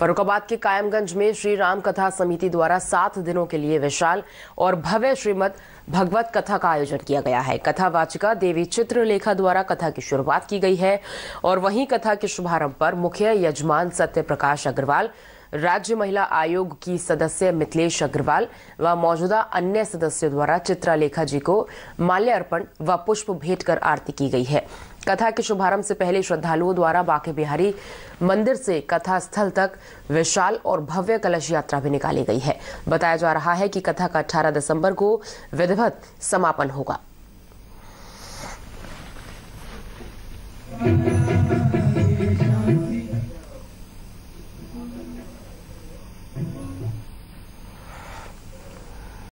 फरुखाबाद के कायमगंज में श्री राम कथा समिति द्वारा सात दिनों के लिए विशाल और भव्य श्रीमद भगवत कथा का आयोजन किया गया है कथा वाचिका देवी चित्रलेखा द्वारा कथा की शुरुआत की गई है और वहीं कथा के शुभारंभ पर मुख्य यजमान सत्य प्रकाश अग्रवाल राज्य महिला आयोग की सदस्य मिथिलेश अग्रवाल व मौजूदा अन्य सदस्यों द्वारा चित्रालेखा जी को माल्यार्पण व पुष्प भेंट कर आरती की गई है कथा के शुभारंभ से पहले श्रद्धालुओं द्वारा बांके बिहारी मंदिर से कथा स्थल तक विशाल और भव्य कलश यात्रा भी निकाली गई है बताया जा रहा है कि कथा का अठारह दिसंबर को विधिवत समापन होगा